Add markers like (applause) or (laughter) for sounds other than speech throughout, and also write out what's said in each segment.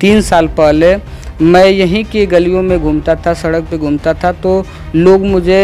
तीन साल पहले मैं यहीं की गलियों में घूमता था सड़क पे घूमता था तो लोग मुझे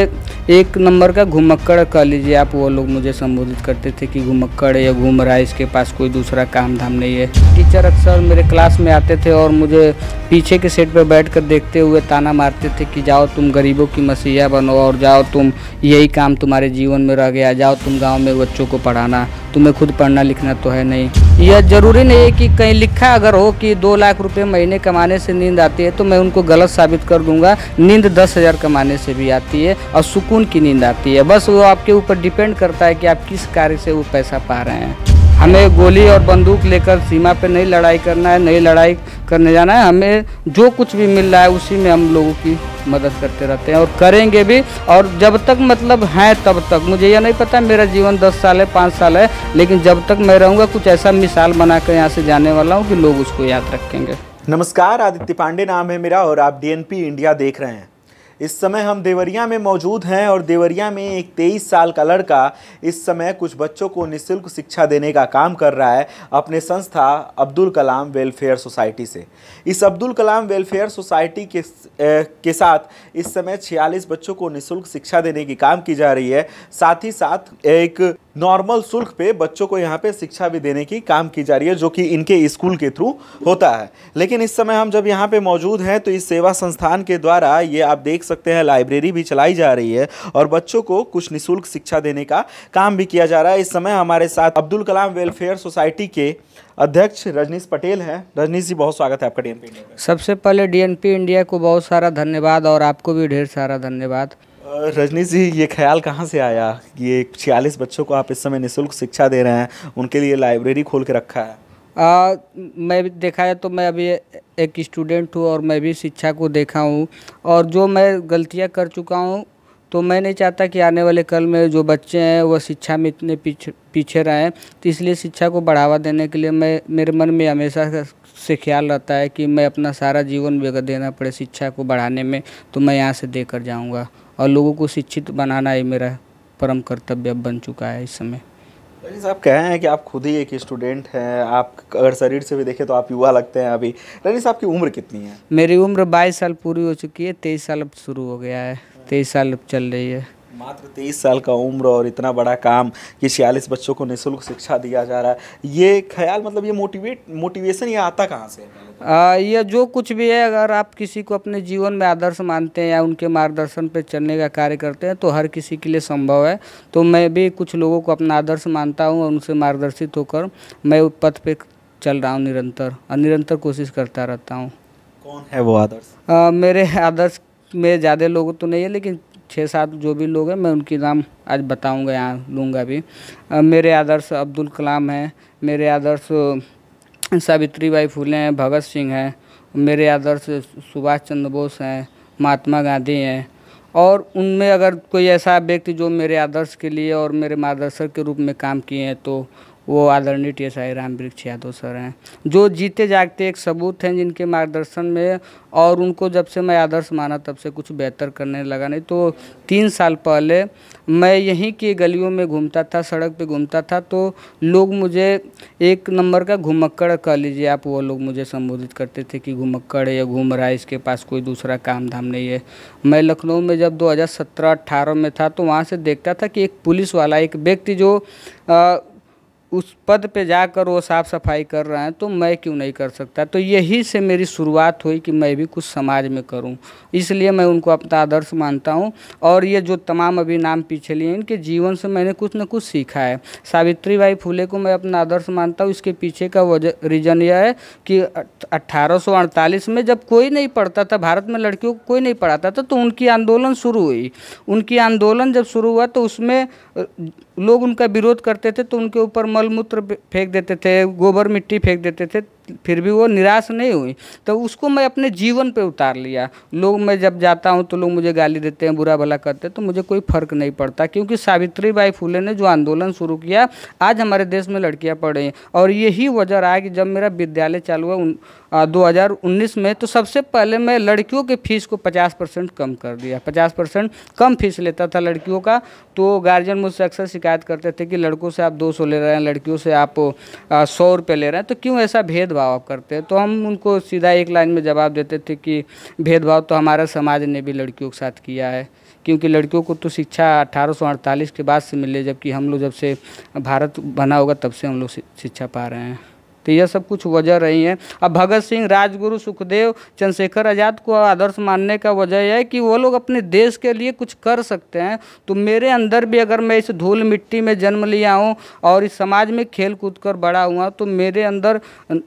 एक नंबर का घुमक्कड़ कह लीजिए आप वो लोग मुझे संबोधित करते थे कि घुमक्कड़ या घूम रहा है इसके पास कोई दूसरा काम धाम नहीं है टीचर अक्सर मेरे क्लास में आते थे और मुझे पीछे के सेट पर बैठ कर देखते हुए ताना मारते थे कि जाओ तुम गरीबों की मसीहा बनो और जाओ तुम यही काम तुम्हारे जीवन में रह गया जाओ तुम गाँव में बच्चों को पढ़ाना तुम्हें खुद पढ़ना लिखना तो है नहीं यह जरूरी नहीं है कि कहीं लिखा अगर हो कि दो लाख रुपये महीने कमाने से नींद आती है तो मैं उनको गलत साबित कर दूंगा नींद दस हज़ार कमाने से भी आती है और सुकून की नींद आती है बस वो आपके ऊपर डिपेंड करता है कि आप किस कार्य से वो पैसा पा रहे हैं हमें गोली और बंदूक लेकर सीमा पर नई लड़ाई करना है नई लड़ाई करने जाना है हमें जो कुछ भी मिल रहा है उसी में हम लोगों की मदद करते रहते हैं और करेंगे भी और जब तक मतलब हैं तब तक मुझे यह नहीं पता मेरा जीवन दस साल है पाँच साल है लेकिन जब तक मैं रहूँगा कुछ ऐसा मिसाल बना कर यहाँ से जाने वाला हूँ कि लोग उसको याद रखेंगे नमस्कार आदित्य पांडे नाम है मेरा और आप डीएनपी इंडिया देख रहे हैं इस समय हम देवरिया में मौजूद हैं और देवरिया में एक तेईस साल का लड़का इस समय कुछ बच्चों को निःशुल्क शिक्षा देने का काम कर रहा है अपने संस्था अब्दुल कलाम वेलफेयर सोसाइटी से इस अब्दुल कलाम वेलफेयर सोसाइटी के ए, के साथ इस समय छियालीस बच्चों को निःशुल्क शिक्षा देने की काम की जा रही है साथ ही साथ एक नॉर्मल शुल्क पे बच्चों को यहाँ पे शिक्षा भी देने की काम की जा रही है जो कि इनके स्कूल के थ्रू होता है लेकिन इस समय हम जब यहाँ पे मौजूद हैं तो इस सेवा संस्थान के द्वारा ये आप देख सकते हैं लाइब्रेरी भी चलाई जा रही है और बच्चों को कुछ निःशुल्क शिक्षा देने का काम भी किया जा रहा है इस समय हमारे साथ अब्दुल कलाम वेलफेयर सोसाइटी के अध्यक्ष रजनीश पटेल हैं रजनीश जी बहुत स्वागत है आपका डी सबसे पहले डी इंडिया को बहुत सारा धन्यवाद और आपको भी ढेर सारा धन्यवाद रजनी जी ये ख्याल कहाँ से आया कि ये छियालीस बच्चों को आप इस समय निःशुल्क शिक्षा दे रहे हैं उनके लिए लाइब्रेरी खोल के रखा है आ, मैं भी देखा है तो मैं अभी एक स्टूडेंट हूँ और मैं भी शिक्षा को देखा हूँ और जो मैं गलतियाँ कर चुका हूँ तो मैं नहीं चाहता कि आने वाले कल में जो बच्चे हैं वह शिक्षा में इतने पीछे पीछे रहें तो इसलिए शिक्षा को बढ़ावा देने के लिए मैं मेरे मन में हमेशा से ख्याल रहता है कि मैं अपना सारा जीवन देना पड़े शिक्षा को बढ़ाने में तो मैं यहाँ से देकर जाऊँगा और लोगों को शिक्षित बनाना ये मेरा परम कर्तव्य बन चुका है इस समय साहब कह रहे हैं कि आप खुद ही एक स्टूडेंट हैं आप अगर शरीर से भी देखें तो आप युवा लगते हैं अभी साहब की उम्र कितनी है मेरी उम्र बाईस साल पूरी हो चुकी है तेईस साल अब शुरू हो गया है तेईस साल अब चल रही है मात्र तेईस साल का उम्र और इतना बड़ा काम कि छियालीस बच्चों को निःशुल्क शिक्षा दिया जा रहा है ये ख्याल मतलब ये मोटिवेट मोटिवेशन ये आता कहाँ से तो? आ, ये जो कुछ भी है अगर आप किसी को अपने जीवन में आदर्श मानते हैं या उनके मार्गदर्शन पर चलने का कार्य करते हैं तो हर किसी के लिए संभव है तो मैं भी कुछ लोगों को अपना आदर्श मानता हूँ और उनसे मार्गदर्शित होकर मैं पथ पर चल रहा हूँ निरंतर और निरंतर कोशिश करता रहता हूँ कौन है वो आदर्श आ, मेरे आदर्श में ज़्यादा लोग तो नहीं है लेकिन छः सात जो भी लोग हैं मैं उनके नाम आज बताऊंगा यहाँ लूँगा भी मेरे आदर्श अब्दुल कलाम हैं मेरे आदर्श सावित्री बाई फूले हैं भगत सिंह हैं मेरे आदर्श सुभाष चंद्र बोस हैं महात्मा गांधी हैं और उनमें अगर कोई ऐसा व्यक्ति जो मेरे आदर्श के लिए और मेरे मार्गदर्शक के रूप में काम किए हैं तो वो आदरणीय टी एस आई राम वृक्ष यादव सर हैं जो जीते जागते एक सबूत हैं जिनके मार्गदर्शन में और उनको जब से मैं आदर्श माना तब से कुछ बेहतर करने लगा नहीं तो तीन साल पहले मैं यहीं की गलियों में घूमता था सड़क पे घूमता था तो लोग मुझे एक नंबर का घुमक्कड़ कह लीजिए आप वो लोग मुझे संबोधित करते थे कि घुमक्कड़ है या घूम रहा है इसके पास कोई दूसरा काम धाम नहीं है मैं लखनऊ में जब दो हज़ार में था तो वहाँ से देखता था कि एक पुलिस वाला एक व्यक्ति जो आ, उस पद पे जाकर वो साफ़ सफाई कर रहे हैं तो मैं क्यों नहीं कर सकता तो यही से मेरी शुरुआत हुई कि मैं भी कुछ समाज में करूं इसलिए मैं उनको अपना आदर्श मानता हूं और ये जो तमाम अभी नाम पीछे लिए इनके जीवन से मैंने कुछ ना कुछ सीखा है सावित्री बाई फूले को मैं अपना आदर्श मानता हूँ इसके पीछे का वजह रीज़न यह है कि अट्ठारह में जब कोई नहीं पढ़ता था भारत में लड़कियों को कोई नहीं पढ़ाता था तो उनकी आंदोलन शुरू हुई उनकी आंदोलन जब शुरू हुआ तो उसमें लोग उनका विरोध करते थे तो उनके ऊपर मल मूत्र फेंक देते थे गोबर मिट्टी फेंक देते थे फिर भी वो निराश नहीं हुई तो उसको मैं अपने जीवन पे उतार लिया लोग मैं जब जाता हूँ तो लोग मुझे गाली देते हैं बुरा भला करते हैं तो मुझे कोई फ़र्क नहीं पड़ता क्योंकि सावित्री बाई फूले ने जो आंदोलन शुरू किया आज हमारे देश में लड़कियाँ पढ़ रही और यही वजह रहा कि जब मेरा विद्यालय चालू हुआ दो हज़ार में तो सबसे पहले मैं लड़कियों के फीस को पचास परसेंट कम कर दिया पचास परसेंट कम फीस लेता था लड़कियों का तो गार्जियन मुझसे अक्सर शिकायत करते थे कि लड़कों से आप दो सौ ले रहे हैं लड़कियों से आप सौ रुपये ले रहे हैं तो क्यों ऐसा भेद भेदभाव करते हैं तो हम उनको सीधा एक लाइन में जवाब देते थे कि भेदभाव तो हमारा समाज ने भी लड़कियों के साथ किया है क्योंकि लड़कियों को तो शिक्षा अठारह के बाद से मिले जबकि हम लोग जब से भारत बना होगा तब से हम लोग शिक्षा पा रहे हैं तो यह सब कुछ वजह रही हैं अब भगत सिंह राजगुरु सुखदेव चंद्रशेखर आज़ाद को आदर्श मानने का वजह यह है कि वो लोग अपने देश के लिए कुछ कर सकते हैं तो मेरे अंदर भी अगर मैं इस धूल मिट्टी में जन्म लिया हूँ और इस समाज में खेल कूद कर बड़ा हुआ तो मेरे अंदर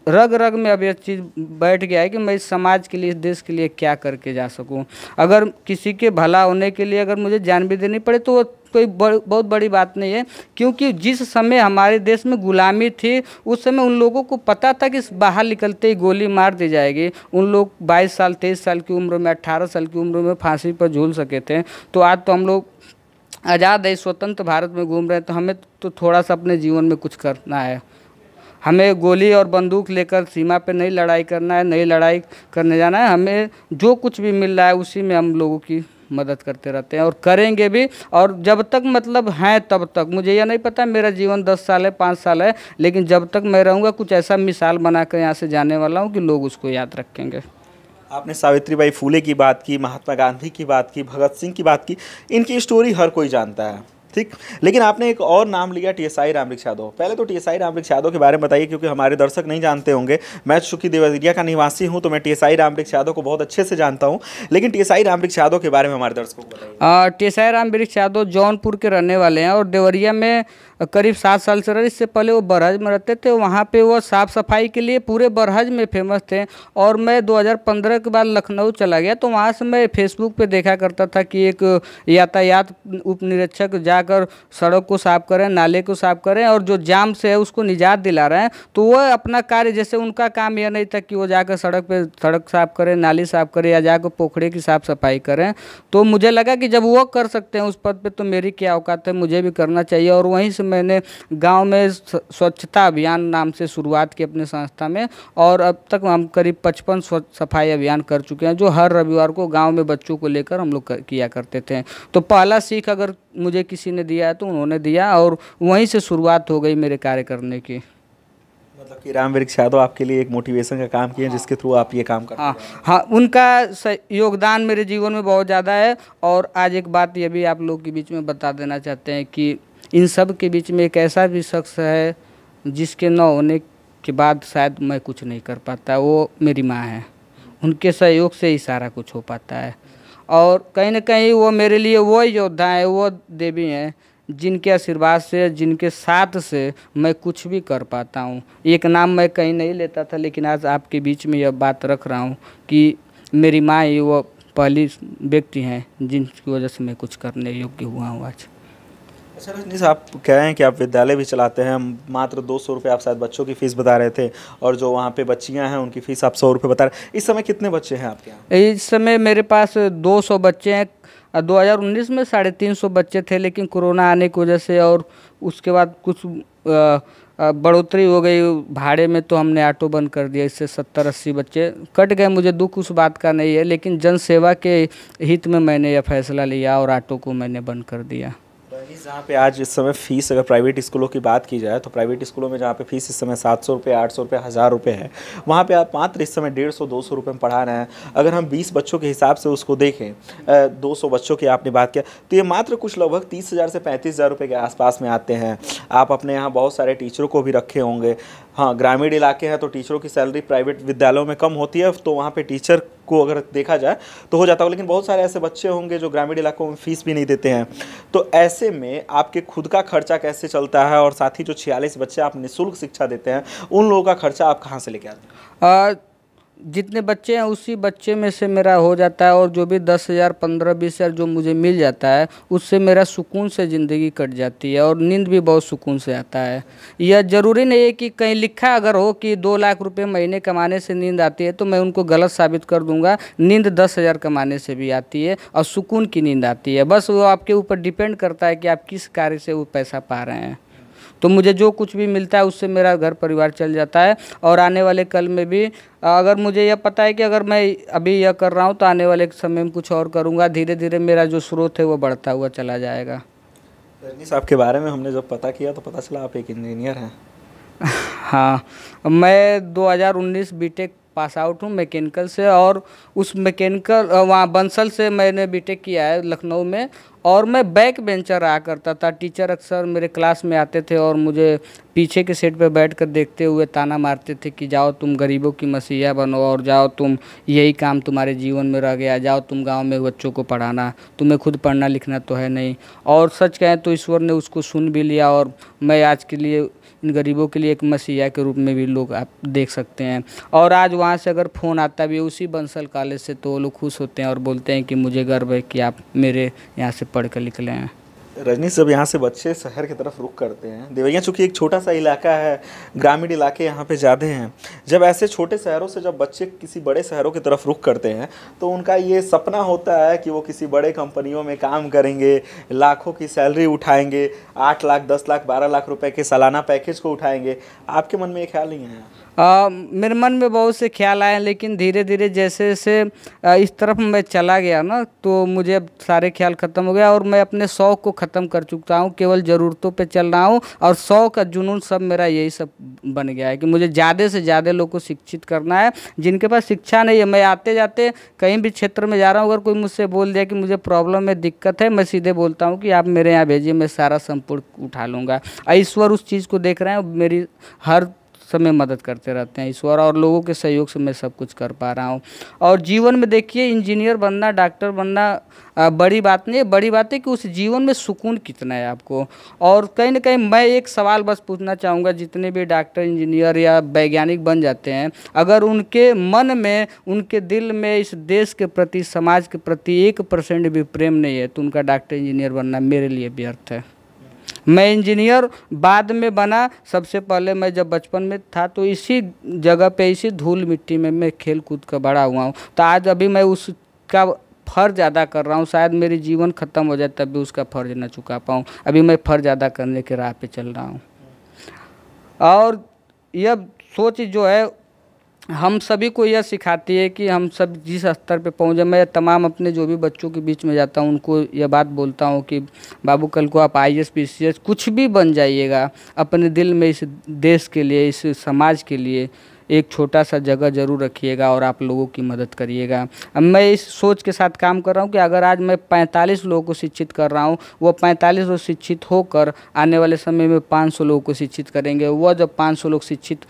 रग रग में अब यह चीज़ बैठ गया है कि मैं इस समाज के लिए इस देश के लिए क्या करके जा सकूँ अगर किसी के भला होने के लिए अगर मुझे जान भी देनी पड़े तो वो कोई बहुत बड़ी बात नहीं है क्योंकि जिस समय हमारे देश में गुलामी थी उस समय उन लोगों को पता था कि बाहर निकलते ही गोली मार दी जाएगी उन लोग बाईस साल तेईस साल की उम्र में अट्ठारह साल की उम्र में फांसी पर झूल सके थे तो आज तो हम लोग आज़ाद है स्वतंत्र भारत में घूम रहे हैं तो हमें तो थोड़ा सा अपने जीवन में कुछ करना है हमें गोली और बंदूक लेकर सीमा पे नई लड़ाई करना है नई लड़ाई करने जाना है हमें जो कुछ भी मिल रहा है उसी में हम लोगों की मदद करते रहते हैं और करेंगे भी और जब तक मतलब हैं तब तक मुझे यह नहीं पता मेरा जीवन दस साल है पाँच साल है लेकिन जब तक मैं रहूँगा कुछ ऐसा मिसाल बना कर यहाँ से जाने वाला हूँ कि लोग उसको याद रखेंगे आपने सावित्रीबाई फूले की बात की महात्मा गांधी की बात की भगत सिंह की बात की इनकी स्टोरी हर कोई जानता है ठीक लेकिन आपने एक और नाम लिया T S I Ramvriksh Yadav पहले तो T S I Ramvriksh Yadav के बारे में बताइए क्योंकि हमारे दर्शक नहीं जानते होंगे मैं चूंकि देवरिया का निवासी हूँ तो मैं T S I Ramvriksh Yadav को बहुत अच्छे से जानता हूँ लेकिन T S I Ramvriksh Yadav के बारे में हमारे दर्शकों को T S I Ramvriksh Yadav Jaunpur के रहने वाले हैं और देवरिया में करीब सात साल से रहे इससे पहले वो बरहज में रहते थे वहाँ पे वो साफ़ सफाई के लिए पूरे बरहज में फेमस थे और मैं 2015 के बाद लखनऊ चला गया तो वहाँ से मैं फेसबुक पे देखा करता था कि एक यातायात उप निरीक्षक जाकर सड़क को साफ़ करें नाले को साफ़ करें और जो जाम से है उसको निजात दिला रहे हैं तो वह अपना कार्य जैसे उनका काम यह नहीं था कि वो जाकर सड़क पर सड़क साफ़ करें नाली साफ़ करें या जाकर पोखड़े की साफ़ सफाई करें तो मुझे लगा कि जब वो कर सकते हैं उस पद पर तो मेरी क्या औकात है मुझे भी करना चाहिए और वहीं से मैंने गांव में स्वच्छता अभियान नाम से शुरुआत की अपने संस्था में और अब तक हम करीब पचपन सफाई अभियान कर चुके हैं जो हर रविवार को गाँव में बच्चों को लेकर हम लोग किया करते थे तो पहला सीख अगर मुझे किसी ने दिया है तो उन्होंने दिया और वहीं से शुरुआत हो गई मेरे कार्य करने की मतलब कि राम वृक्ष यादव आपके लिए एक मोटिवेशन का काम किए जिसके थ्रू आप ये काम कर हाँ हाँ उनका योगदान मेरे जीवन में बहुत ज़्यादा है और आज एक बात ये भी आप लोग के बीच में बता देना चाहते हैं कि इन सब के बीच में एक ऐसा भी शख्स है जिसके न होने के बाद शायद मैं कुछ नहीं कर पाता वो मेरी माँ है उनके सहयोग से ही सारा कुछ हो पाता है और कहीं ना कहीं वो मेरे लिए वो योद्धा हैं वो देवी हैं जिनके आशीर्वाद से जिनके साथ से मैं कुछ भी कर पाता हूँ एक नाम मैं कहीं नहीं लेता था लेकिन आज आपके बीच में यह बात रख रहा हूँ कि मेरी माँ ही वो पहली व्यक्ति हैं जिनकी वजह से मैं कुछ करने योग्य हुआ हूँ आज सर रजनी आप कह रहे हैं कि आप विद्यालय भी चलाते हैं मात्र दो सौ रुपये आप शायद बच्चों की फ़ीस बता रहे थे और जो वहाँ पे बच्चियाँ हैं उनकी फ़ीस आप सौ रुपये बता रहे इस समय कितने बच्चे हैं आपके यहाँ इस समय मेरे पास दो सौ बच्चे हैं 2019 में साढ़े तीन सौ बच्चे थे लेकिन कोरोना आने की वजह से और उसके बाद कुछ बढ़ोतरी हो गई भाड़े में तो हमने ऑटो बंद कर दिया इससे सत्तर अस्सी बच्चे कट गए मुझे दुख उस बात का नहीं है लेकिन जनसेवा के हित में मैंने यह फैसला लिया और ऑटो को मैंने बंद कर दिया जहाँ पे आज इस समय फीस अगर प्राइवेट स्कूलों की बात की जाए तो प्राइवेट स्कूलों में जहाँ पे फीस इस समय सात सौ रुपये आठ सौ रुपये हज़ार रुपये है वहाँ पे आप मात्र इस समय डेढ़ सौ दो सौ रुपये में पढ़ा रहे हैं अगर हम बीस बच्चों के हिसाब से उसको देखें दो सौ बच्चों की आपने बात किया तो ये मात्र कुछ लगभग तीस हज़ार से पैंतीस हज़ार रुपये के आसपास में आते हैं आप अपने यहाँ बहुत सारे टीचरों को भी रखे होंगे हाँ ग्रामीण इलाके हैं तो टीचरों की सैलरी प्राइवेट विद्यालयों में कम होती है तो वहाँ पे टीचर को अगर देखा जाए तो हो जाता है लेकिन बहुत सारे ऐसे बच्चे होंगे जो ग्रामीण इलाकों में फीस भी नहीं देते हैं तो ऐसे में आपके खुद का खर्चा कैसे चलता है और साथ ही जो छियालीस बच्चे आप निःशुल्क शिक्षा देते हैं उन लोगों का खर्चा आप कहाँ से लेके आते हैं जितने बच्चे हैं उसी बच्चे में से मेरा हो जाता है और जो भी दस हज़ार पंद्रह बीस हज़ार जो मुझे मिल जाता है उससे मेरा सुकून से ज़िंदगी कट जाती है और नींद भी बहुत सुकून से आता है यह ज़रूरी नहीं है कि कहीं लिखा अगर हो कि दो लाख रुपए महीने कमाने से नींद आती है तो मैं उनको गलत साबित कर दूँगा नींद दस हज़ार कमाने से भी आती है और सुकून की नींद आती है बस वो आपके ऊपर डिपेंड करता है कि आप किस कार्य से वो पैसा पा रहे हैं तो मुझे जो कुछ भी मिलता है उससे मेरा घर परिवार चल जाता है और आने वाले कल में भी अगर मुझे यह पता है कि अगर मैं अभी यह कर रहा हूँ तो आने वाले समय में कुछ और करूँगा धीरे धीरे मेरा जो स्रोत है वो बढ़ता हुआ चला जाएगा रजनी साहब के बारे में हमने जब पता किया तो पता चला आप एक इंजीनियर हैं (laughs) हाँ मैं 2019 बीटेक पास आउट हूँ मैकेनिकल से और उस मैकेनिकल वहाँ बंसल से मैंने बीटेक किया है लखनऊ में और मैं बैक बेंचर आया करता था टीचर अक्सर मेरे क्लास में आते थे और मुझे पीछे के सीट पर बैठ कर देखते हुए ताना मारते थे कि जाओ तुम गरीबों की मसीहा बनो और जाओ तुम यही काम तुम्हारे जीवन में रह गया जाओ तुम गांव में बच्चों को पढ़ाना तुम्हें खुद पढ़ना लिखना तो है नहीं और सच कहें तो ईश्वर ने उसको सुन भी लिया और मैं आज के लिए इन गरीबों के लिए एक मसीहा के रूप में भी लोग आप देख सकते हैं और आज वहाँ से अगर फ़ोन आता भी है उसी बंसल कॉलेज से तो वो लोग खुश होते हैं और बोलते हैं कि मुझे गर्व है कि आप मेरे यहाँ से पढ़ कर निकले हैं रजनी सब यहाँ से बच्चे शहर की तरफ रुख करते हैं देवैया चूँकि एक छोटा सा इलाका है ग्रामीण इलाके यहाँ पे ज़्यादा हैं जब ऐसे छोटे शहरों से जब बच्चे किसी बड़े शहरों की तरफ रुख करते हैं तो उनका ये सपना होता है कि वो किसी बड़े कंपनियों में काम करेंगे लाखों की सैलरी उठाएंगे आठ लाख दस लाख बारह लाख रुपये के सालाना पैकेज को उठाएंगे आपके मन में ये ख्याल नहीं है आ, मेरे मन में बहुत से ख्याल आए लेकिन धीरे धीरे जैसे जैसे इस तरफ मैं चला गया ना तो मुझे अब सारे ख्याल ख़त्म हो गया और मैं अपने शौक़ को ख़त्म कर चुका हूँ केवल ज़रूरतों पे चल रहा हूँ और शौक़ का जुनून सब मेरा यही सब बन गया है कि मुझे ज़्यादा से ज़्यादा लोग को शिक्षित करना है जिनके पास शिक्षा नहीं है मैं आते जाते कहीं भी क्षेत्र में जा रहा हूँ अगर कोई मुझसे बोल दिया कि मुझे प्रॉब्लम है दिक्कत है मैं सीधे बोलता हूँ कि आप मेरे यहाँ भेजिए मैं सारा संपूर्ण उठा लूँगा ईश्वर उस चीज़ को देख रहे हैं मेरी हर सब में मदद करते रहते हैं ईश्वर और लोगों के सहयोग से मैं सब कुछ कर पा रहा हूँ और जीवन में देखिए इंजीनियर बनना डॉक्टर बनना बड़ी बात नहीं है बड़ी बात है कि उस जीवन में सुकून कितना है आपको और कहीं ना कहीं मैं एक सवाल बस पूछना चाहूँगा जितने भी डॉक्टर इंजीनियर या वैज्ञानिक बन जाते हैं अगर उनके मन में उनके दिल में इस देश के प्रति समाज के प्रति एक परसेंट भी प्रेम नहीं है तो उनका डॉक्टर इंजीनियर बनना मेरे लिए व्यर्थ है मैं इंजीनियर बाद में बना सबसे पहले मैं जब बचपन में था तो इसी जगह पे इसी धूल मिट्टी में मैं खेल कूद कर बड़ा हुआ हूँ तो आज अभी मैं उसका फ़र्ज अदा कर रहा हूँ शायद मेरी जीवन ख़त्म हो जाए तब भी उसका फ़र्ज ना चुका पाऊँ अभी मैं फ़र्ज अदा करने के राह पे चल रहा हूँ और यह सोच जो है हम सभी को यह सिखाती है कि हम सब जिस स्तर पे पहुँचे मैं तमाम अपने जो भी बच्चों के बीच में जाता हूँ उनको यह बात बोलता हूँ कि बाबू कल को आप I S P C S कुछ भी बन जाइएगा अपने दिल में इस देश के लिए इस समाज के लिए एक छोटा सा जगह जरूर रखिएगा और आप लोगों की मदद करिएगा अब मैं इस सोच के साथ काम कर रहा हूँ कि अगर आज मैं 45 लोगों को शिक्षित कर रहा हूँ वो 45 लोग शिक्षित होकर आने वाले समय में 500 लोगों को शिक्षित करेंगे वह जब 500 लोग शिक्षित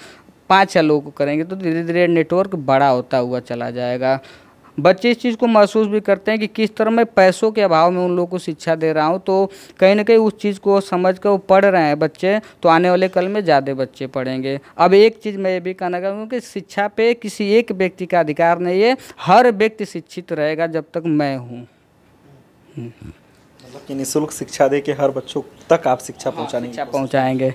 पाँच या लोग करेंगे तो धीरे धीरे नेटवर्क बड़ा होता हुआ चला जाएगा बच्चे इस चीज़ को महसूस भी करते हैं कि किस तरह मैं पैसों के अभाव में उन लोगों को शिक्षा दे रहा हूँ तो कहीं ना कहीं उस चीज़ को समझ कर वो पढ़ रहे हैं बच्चे तो आने वाले कल में ज़्यादा बच्चे पढ़ेंगे अब एक चीज़ मैं ये भी कहना चाहूँगा कि शिक्षा पे किसी एक व्यक्ति का अधिकार नहीं है हर व्यक्ति शिक्षित रहेगा जब तक मैं हूँ हम्म। मतलब कि निःशुल्क शिक्षा दे के हर बच्चों तक आप शिक्षा हाँ, पहुँचा शिक्षा पहुँचाएंगे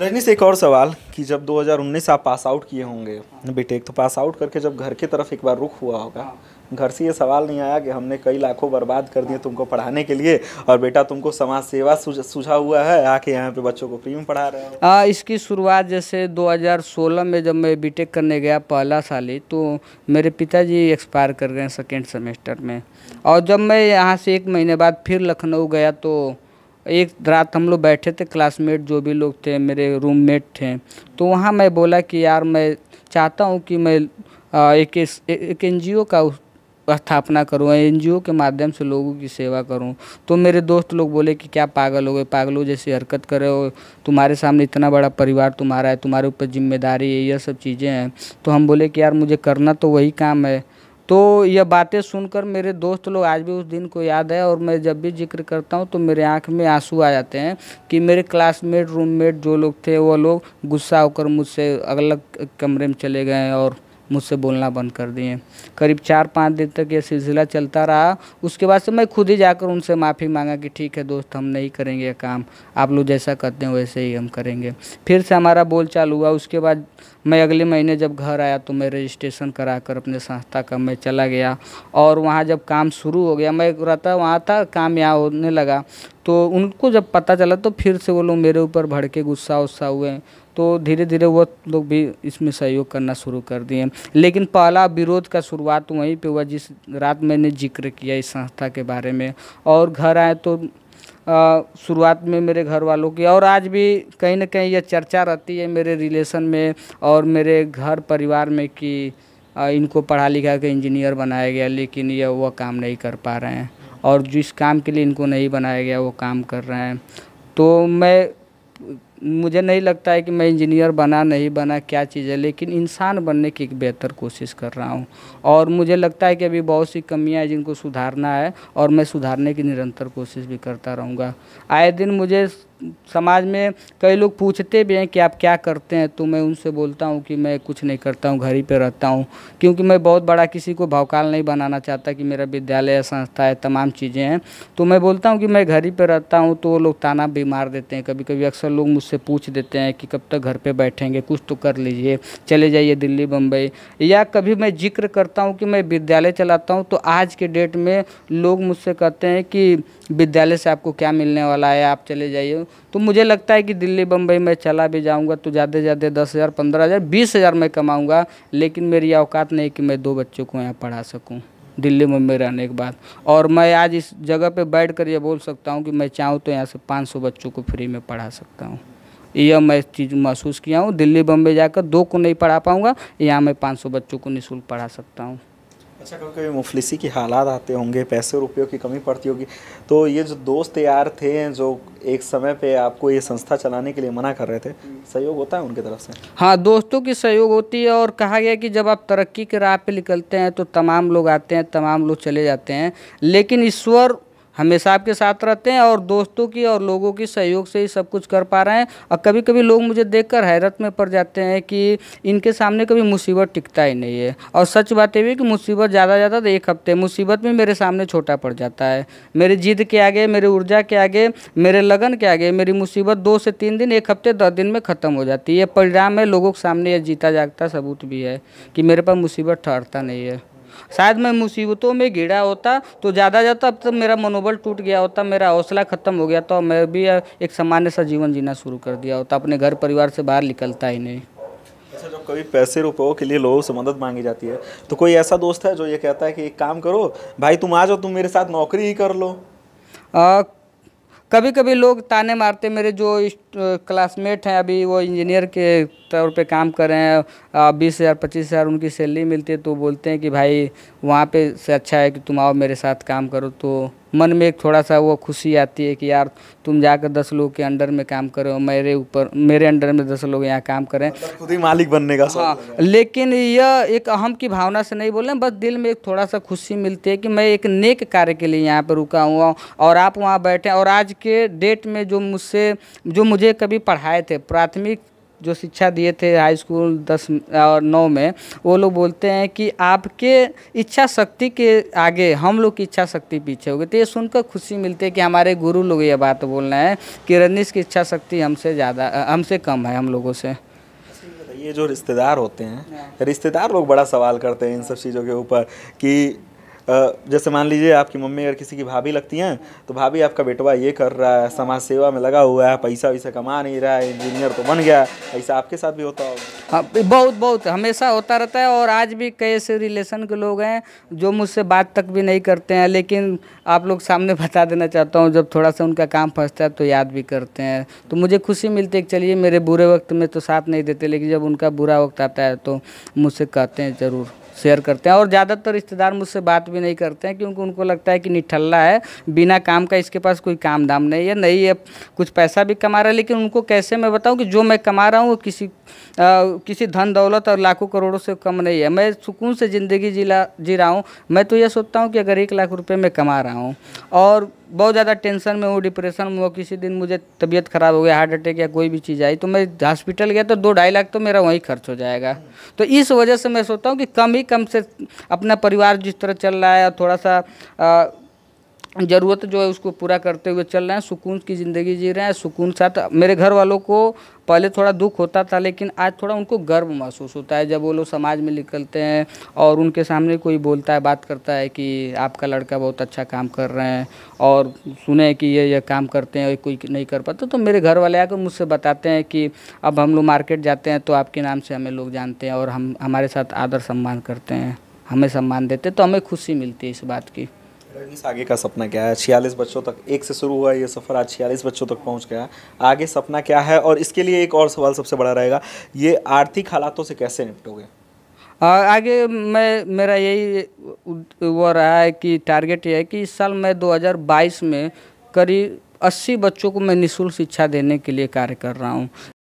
रजनीश एक और सवाल कि जब 2019 आप पास आउट किए होंगे बीटेक तो पास आउट करके जब घर की तरफ एक बार रुख हुआ होगा घर से ये सवाल नहीं आया कि हमने कई लाखों बर्बाद कर दिए तुमको पढ़ाने के लिए और बेटा तुमको समाज सेवा सुझा हुआ है आके यहाँ पे बच्चों को फ्री में पढ़ा रहे हो हाँ, इसकी शुरुआत जैसे 2016 में जब मैं बीटेक करने गया पहला साल ही तो मेरे पिताजी एक्सपायर कर गए सेकेंड सेमेस्टर में और जब मैं यहाँ से एक महीने बाद फिर लखनऊ गया तो एक रात हम लोग बैठे थे क्लासमेट जो भी लोग थे मेरे रूममेट थे तो वहाँ मैं बोला कि यार मैं चाहता हूँ कि मैं एक एक एन जी ओ का स्थापना करूँ एन जी ओ के माध्यम से लोगों की सेवा करूँ तो मेरे दोस्त लोग बोले कि क्या पागल हो गए पागलों जैसी हरकत कर रहे हो तुम्हारे सामने इतना बड़ा परिवार तुम्हारा है तुम्हारे ऊपर जिम्मेदारी है यह सब चीज़ें हैं तो हम बोले कि यार मुझे करना तो वही काम है तो यह बातें सुनकर मेरे दोस्त लोग आज भी उस दिन को याद है और मैं जब भी जिक्र करता हूँ तो मेरे आँख में आंसू आ जाते हैं कि मेरे क्लासमेट रूममेट जो लोग थे वो लोग गुस्सा होकर मुझसे अलग कमरे में चले गए और मुझसे बोलना बंद कर दिए करीब चार पाँच दिन तक ये सिलसिला चलता रहा उसके बाद से मैं खुद ही जाकर उनसे माफ़ी मांगा कि ठीक है दोस्त हम नहीं करेंगे ये काम आप लोग जैसा करते हैं वैसे ही हम करेंगे फिर से हमारा बोल चालू हुआ उसके बाद मैं अगले महीने जब घर आया तो मैं रजिस्ट्रेशन करा कर अपने संस्था का मैं चला गया और वहाँ जब काम शुरू हो गया मैं रहता वहाँ था काम यहाँ होने लगा तो उनको जब पता चला तो फिर से वो लोग मेरे ऊपर भड़के गुस्सा उस्सा हुए तो धीरे धीरे वह लोग भी इसमें सहयोग करना शुरू कर दिए लेकिन पहला विरोध का शुरुआत वहीं पे हुआ जिस रात मैंने जिक्र किया इस संस्था के बारे में और घर आए तो शुरुआत में मेरे घर वालों की और आज भी कहीं ना कहीं यह चर्चा रहती है मेरे रिलेशन में और मेरे घर परिवार में कि इनको पढ़ा लिखा के इंजीनियर बनाया गया लेकिन यह वह काम नहीं कर पा रहे हैं और जिस काम के लिए इनको नहीं बनाया गया वो काम कर रहे हैं तो मैं मुझे नहीं लगता है कि मैं इंजीनियर बना नहीं बना क्या चीज़ है लेकिन इंसान बनने की एक बेहतर कोशिश कर रहा हूँ और मुझे लगता है कि अभी बहुत सी कमियाँ हैं जिनको सुधारना है और मैं सुधारने की निरंतर कोशिश भी करता रहूँगा आए दिन मुझे समाज में कई लोग पूछते भी हैं कि आप क्या करते हैं तो मैं उनसे बोलता हूँ कि मैं कुछ नहीं करता हूँ घर ही पर रहता हूँ क्योंकि मैं बहुत बड़ा किसी को भावकाल नहीं बनाना चाहता कि मेरा विद्यालय संस्था है तमाम चीज़ें हैं तो मैं बोलता हूँ कि मैं घर ही पर रहता हूँ तो वो लोग ताना भी मार देते हैं कभी कभी अक्सर लोग मुझसे पूछ देते हैं कि कब तक घर पर बैठेंगे कुछ तो कर लीजिए चले जाइए दिल्ली बम्बई या कभी मैं जिक्र करता हूँ कि मैं विद्यालय चलाता हूँ तो आज के डेट में लोग मुझसे कहते हैं कि विद्यालय से आपको क्या मिलने वाला है आप चले जाइए तो मुझे लगता है कि दिल्ली बम्बई में चला भी जाऊँगा तो ज़्यादा से ज़्यादा दस हज़ार पंद्रह हज़ार बीस हज़ार में कमाऊँगा लेकिन मेरी औकात नहीं कि मैं दो बच्चों को यहाँ पढ़ा सकूँ दिल्ली मुंबई रहने के बाद और मैं आज इस जगह पे बैठ कर ये बोल सकता हूँ कि मैं चाहूँ तो यहाँ से 500 बच्चों को फ्री में पढ़ा सकता हूँ यह मैं चीज़ महसूस किया हूँ दिल्ली बम्बई जाकर दो को नहीं पढ़ा पाऊँगा यहाँ मैं 500 बच्चों को निःशुल्क पढ़ा सकता हूँ अच्छा कभी कभी मुफलिसी के हालात आते होंगे पैसे रुपयों की कमी पड़ती होगी तो ये जो दोस्त यार थे जो एक समय पे आपको ये संस्था चलाने के लिए मना कर रहे थे सहयोग होता है उनकी तरफ से हाँ दोस्तों की सहयोग होती है और कहा गया कि जब आप तरक्की के राह पे निकलते हैं तो तमाम लोग आते हैं तमाम लोग चले जाते हैं लेकिन ईश्वर हमेशा आपके साथ रहते हैं और दोस्तों की और लोगों की सहयोग से ही सब कुछ कर पा रहे हैं और कभी कभी लोग मुझे देखकर हैरत में पड़ जाते हैं कि इनके सामने कभी मुसीबत टिकता ही नहीं है और सच बात यह भी कि मुसीबत ज़्यादा ज़्यादा तो एक हफ्ते मुसीबत में मेरे सामने छोटा पड़ जाता है मेरी जिद के आगे मेरी ऊर्जा के आगे मेरे लगन के आगे मेरी मुसीबत दो से तीन दिन एक हफ्ते दस दिन में ख़त्म हो जाती है परिणाम है लोगों के सामने यह जीता जागता सबूत भी है कि मेरे पास मुसीबत ठहरता नहीं है शायद मैं मुसीबतों में घिरा होता तो ज़्यादा ज़्यादा अब तक मेरा मनोबल टूट गया होता मेरा हौसला ख़त्म हो गया था तो मैं भी एक सामान्य सा जीवन जीना शुरू कर दिया होता अपने घर परिवार से बाहर निकलता ही नहीं अच्छा जब कभी पैसे रुपयों के लिए लोगों से मदद मांगी जाती है तो कोई ऐसा दोस्त है जो ये कहता है कि एक काम करो भाई तुम आ जाओ तुम मेरे साथ नौकरी ही कर लो आ, कभी कभी लोग ताने मारते मेरे जो क्लासमेट हैं अभी वो इंजीनियर के तौर पे काम कर रहे हैं बीस हज़ार पच्चीस हज़ार उनकी सैलरी मिलती है तो बोलते हैं कि भाई वहाँ पे से अच्छा है कि तुम आओ मेरे साथ काम करो तो मन में एक थोड़ा सा वो खुशी आती है कि यार तुम जाकर दस लोग के अंडर में काम करो मेरे ऊपर मेरे अंडर में दस लोग यहाँ काम करें मतलब खुद ही मालिक बनने का हाँ लेकिन यह एक अहम की भावना से नहीं बोले बस दिल में एक थोड़ा सा खुशी मिलती है कि मैं एक नेक कार्य के लिए यहाँ पर रुका हुआ हूँ और आप वहाँ बैठे और आज के डेट में जो मुझसे जो मुझे कभी पढ़ाए थे प्राथमिक जो शिक्षा दिए थे हाई स्कूल दस और नौ में वो लोग बोलते हैं कि आपके इच्छा शक्ति के आगे हम लोग की इच्छा शक्ति पीछे हो गई तो ये सुनकर खुशी मिलती है कि हमारे गुरु लोग ये बात बोल रहे हैं कि रजनीश की इच्छा शक्ति हमसे ज़्यादा हमसे कम है हम लोगों से ये जो रिश्तेदार होते हैं हाँ। रिश्तेदार लोग बड़ा सवाल करते हैं इन सब चीज़ों के ऊपर कि जैसे मान लीजिए आपकी मम्मी अगर किसी की भाभी लगती हैं तो भाभी आपका बेटवा ये कर रहा है समाज सेवा में लगा हुआ है पैसा वैसा कमा नहीं रहा है इंजीनियर तो बन गया ऐसा आपके साथ भी होता होगा हाँ बहुत बहुत हमेशा होता रहता है और आज भी कई ऐसे रिलेशन के लोग हैं जो मुझसे बात तक भी नहीं करते हैं लेकिन आप लोग सामने बता देना चाहता हूँ जब थोड़ा सा उनका काम फंसता है तो याद भी करते हैं तो मुझे खुशी मिलती है कि चलिए मेरे बुरे वक्त में तो साथ नहीं देते लेकिन जब उनका बुरा वक्त आता है तो मुझसे कहते हैं ज़रूर शेयर करते हैं और ज़्यादातर रिश्तेदार मुझसे बात भी नहीं करते हैं क्योंकि उनको लगता है कि निठल्ला है बिना काम का इसके पास कोई काम धाम नहीं है नहीं है कुछ पैसा भी कमा रहा है लेकिन उनको कैसे मैं बताऊँ कि जो मैं कमा रहा हूँ वो किसी आ, किसी धन दौलत और लाखों करोड़ों से कम नहीं है मैं सुकून से ज़िंदगी जी रहा हूँ मैं तो यह सोचता हूँ कि अगर एक लाख रुपये मैं कमा रहा हूँ और बहुत ज़्यादा टेंशन में हो डिप्रेशन में हो किसी दिन मुझे तबीयत ख़राब हो गया हार्ट अटैक या कोई भी चीज़ आई तो मैं हॉस्पिटल गया तो दो ढाई लाख तो मेरा वहीं खर्च हो जाएगा तो इस वजह से मैं सोचता हूँ कि कम ही कम से अपना परिवार जिस तरह चल रहा है थोड़ा सा आ, ज़रूरत जो है उसको पूरा करते हुए चल रहे हैं सुकून की ज़िंदगी जी रहे हैं सुकून साथ मेरे घर वालों को पहले थोड़ा दुख होता था लेकिन आज थोड़ा उनको गर्व महसूस होता है जब वो लोग समाज में निकलते हैं और उनके सामने कोई बोलता है बात करता है कि आपका लड़का बहुत अच्छा काम कर रहे हैं और सुने कि ये ये काम करते हैं कोई नहीं कर पाता तो मेरे घर वाले आकर मुझसे बताते हैं कि अब हम लोग मार्केट जाते हैं तो आपके नाम से हमें लोग जानते हैं और हम हमारे साथ आदर सम्मान करते हैं हमें सम्मान देते तो हमें खुशी मिलती है इस बात की रईस आगे का सपना क्या है छियालीस बच्चों तक एक से शुरू हुआ ये सफ़र आज छियालीस बच्चों तक पहुंच गया आगे सपना क्या है और इसके लिए एक और सवाल सबसे बड़ा रहेगा ये आर्थिक हालातों से कैसे निपटोगे आगे मैं मेरा यही वो रहा है कि टारगेट ये है कि इस साल मैं 2022 में करीब 80 बच्चों को मैं निःशुल्क शिक्षा देने के लिए कार्य कर रहा हूँ